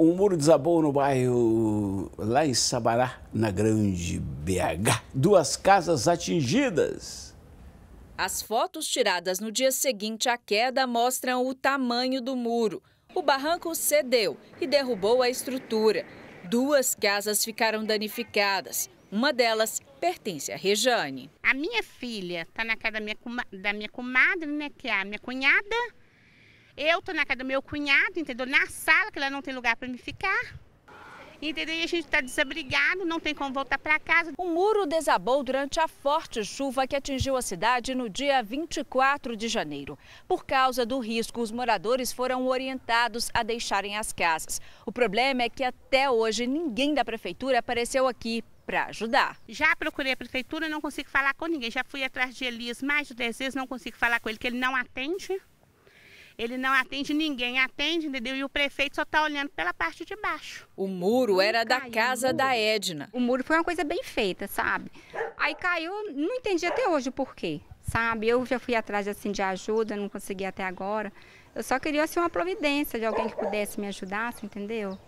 Um muro desabou no bairro, lá em Sabará, na Grande BH. Duas casas atingidas. As fotos tiradas no dia seguinte à queda mostram o tamanho do muro. O barranco cedeu e derrubou a estrutura. Duas casas ficaram danificadas. Uma delas pertence a Rejane. A minha filha está na casa da minha, da minha comadre, né, que é a minha cunhada. Eu estou na casa do meu cunhado, entendeu? Na sala, que ela não tem lugar para me ficar. Entendeu? E a gente está desabrigado, não tem como voltar para casa. O muro desabou durante a forte chuva que atingiu a cidade no dia 24 de janeiro. Por causa do risco, os moradores foram orientados a deixarem as casas. O problema é que até hoje ninguém da prefeitura apareceu aqui para ajudar. Já procurei a prefeitura, não consigo falar com ninguém. Já fui atrás de Elias mais de 10 vezes, não consigo falar com ele, que ele não atende. Ele não atende ninguém, atende, entendeu? E o prefeito só está olhando pela parte de baixo. O muro era da casa da Edna. O muro foi uma coisa bem feita, sabe? Aí caiu, não entendi até hoje o porquê, sabe? Eu já fui atrás assim, de ajuda, não consegui até agora. Eu só queria assim, uma providência de alguém que pudesse me ajudar, assim, entendeu?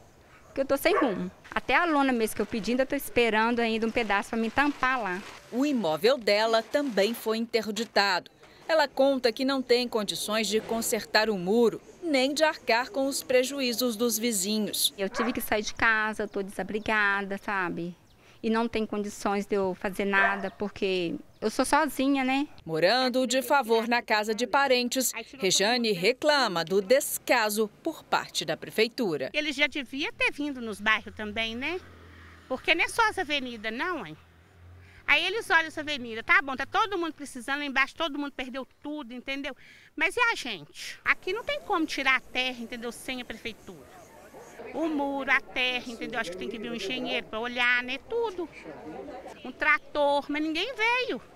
Porque eu tô sem rumo. Até a lona mesmo que eu pedi, ainda estou esperando ainda um pedaço para me tampar lá. O imóvel dela também foi interditado. Ela conta que não tem condições de consertar o muro, nem de arcar com os prejuízos dos vizinhos. Eu tive que sair de casa, estou desabrigada, sabe? E não tem condições de eu fazer nada, porque eu sou sozinha, né? Morando de favor na casa de parentes, Rejane reclama do descaso por parte da prefeitura. Ele já devia ter vindo nos bairros também, né? Porque não é só as avenidas, não, hein? Aí eles olham essa avenida, tá bom, tá todo mundo precisando, lá embaixo todo mundo perdeu tudo, entendeu? Mas e a gente? Aqui não tem como tirar a terra, entendeu, sem a prefeitura o muro, a terra, entendeu? Acho que tem que vir um engenheiro para olhar, né? Tudo. Um trator, mas ninguém veio.